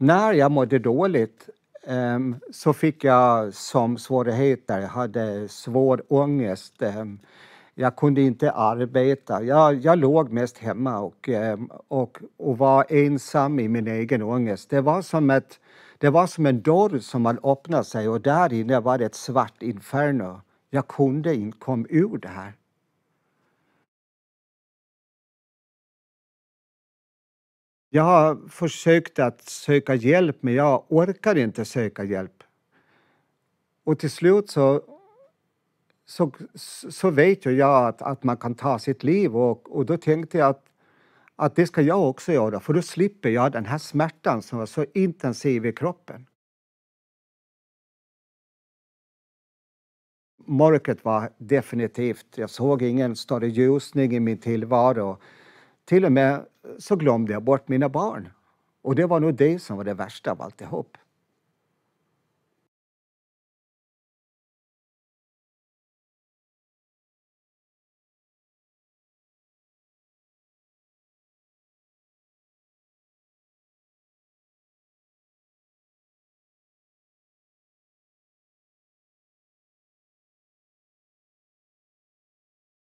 När jag mådde dåligt um, så fick jag som svårigheter, jag hade svår ångest. Um, jag kunde inte arbeta. Jag, jag låg mest hemma och, ehm, och, och var ensam i min egen ångest. Det var som ett det var som en dörr som man öppnade sig och där inne var det ett svart inferno. Jag kunde inte komma ur det här. Jag har försökt att söka hjälp, men jag orkar inte söka hjälp. Och till slut så, så, så vet ju jag att, att man kan ta sitt liv och, och då tänkte jag att, att det ska jag också göra, för då slipper jag den här smärtan som var så intensiv i kroppen. Mörkret var definitivt, jag såg ingen större ljusning i min tillvaro. Till och med så glömde jag bort mina barn. Och det var nog det som var det värsta av alltihop.